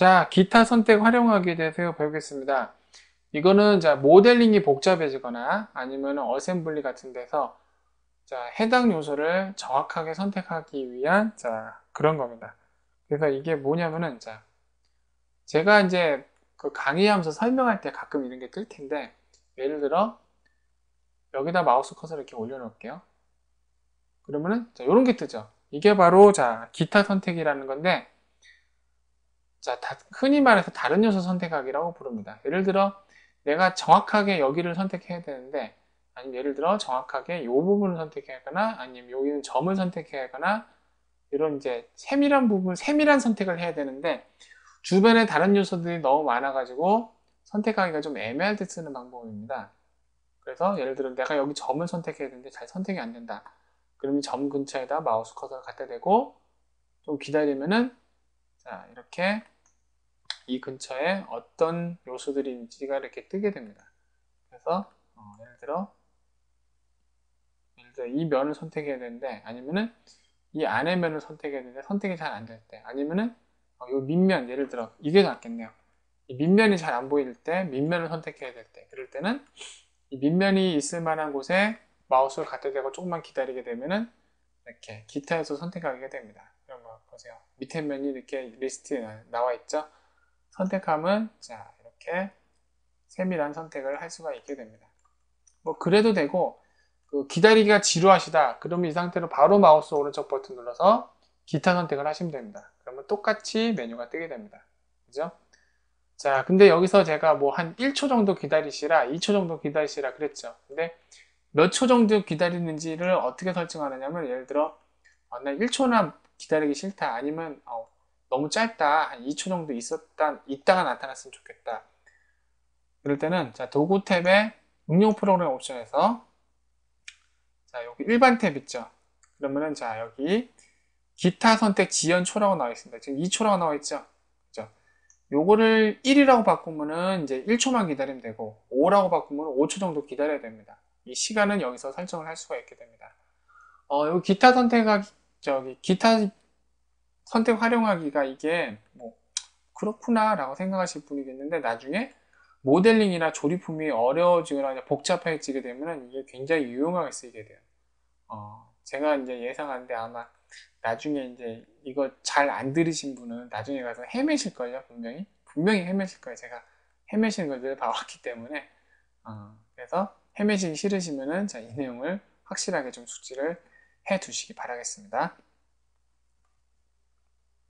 자, 기타 선택 활용하기에 대해서 배우겠습니다. 이거는 자, 모델링이 복잡해지거나 아니면 어셈블리 같은 데서 자, 해당 요소를 정확하게 선택하기 위한 자, 그런 겁니다. 그래서 이게 뭐냐면은 자, 제가 이제 그 강의하면서 설명할 때 가끔 이런 게 뜰 텐데 예를 들어 여기다 마우스 커서를 이렇게 올려놓을게요. 그러면은 자, 이런 게 뜨죠. 이게 바로 자 기타 선택이라는 건데 자, 흔히 말해서 다른 요소 선택하기라고 부릅니다. 예를 들어 내가 정확하게 여기를 선택해야 되는데 아니면 예를 들어 정확하게 이 부분을 선택해야 하거나 아니면 여기는 점을 선택해야 하거나 이런 이제 세밀한 부분, 세밀한 선택을 해야 되는데 주변에 다른 요소들이 너무 많아가지고 선택하기가 좀 애매할 때 쓰는 방법입니다. 그래서 예를 들어 내가 여기 점을 선택해야 되는데 잘 선택이 안 된다. 그러면 점 근처에다 마우스 커서를 갖다 대고 좀 기다리면은 자 이렇게 이 근처에 어떤 요소들인지가 이렇게 뜨게 됩니다. 그래서 어, 예를 들어 예를 들어 이 면을 선택해야 되는데 아니면은 이 안의 면을 선택해야 되는데 선택이 잘 안 될 때 아니면은 어, 이 밑면 예를 들어 이게 낫겠네요. 이 밑면이 잘 안 보일 때 밑면을 선택해야 될 때 그럴 때는 이 밑면이 있을 만한 곳에 마우스를 갖다 대고 조금만 기다리게 되면은 이렇게 기타에서 선택하게 됩니다. 이런 거 보세요. 밑에 면이 이렇게 리스트에 나와 있죠. 선택함은 자 이렇게 세밀한 선택을 할 수가 있게 됩니다. 뭐 그래도 되고 그 기다리기가 지루하시다 그러면 이 상태로 바로 마우스 오른쪽 버튼 눌러서 기타 선택을 하시면 됩니다. 그러면 똑같이 메뉴가 뜨게 됩니다. 그죠? 자 근데 여기서 제가 뭐 한 1초 정도 기다리시라 2초 정도 기다리시라 그랬죠. 근데 몇 초 정도 기다리는지를 어떻게 설정하느냐면 예를 들어 아, 나 1초나 기다리기 싫다 아니면 너무 짧다. 한 2초 정도 있었다, 있다가 나타났으면 좋겠다. 그럴 때는 자 도구 탭에 응용 프로그램 옵션에서 자 여기 일반 탭 있죠. 그러면은 자 여기 기타 선택 지연 초라고 나와 있습니다. 지금 2초라고 나와 있죠. 그죠? 요거를 1이라고 바꾸면은 이제 1초만 기다리면 되고 5라고 바꾸면 5초 정도 기다려야 됩니다. 이 시간은 여기서 설정을 할 수가 있게 됩니다. 어, 요 기타 선택하기 저기 기타 선택 활용하기가 이게 뭐 그렇구나 라고 생각하실 분이 있는데 나중에 모델링이나 조립품이 어려워지거나 복잡해지게 되면 이게 굉장히 유용하게 쓰이게 돼요. 어, 제가 이제 예상하는데 아마 나중에 이제 이거 잘 안 들으신 분은 나중에 가서 헤매실거예요 분명히. 분명히 헤매실 거예요. 제가 헤매시는 걸늘 봐왔기 때문에. 어, 그래서 헤매시기 싫으시면은 자, 이 내용을 확실하게 좀 숙지를 해 두시기 바라겠습니다.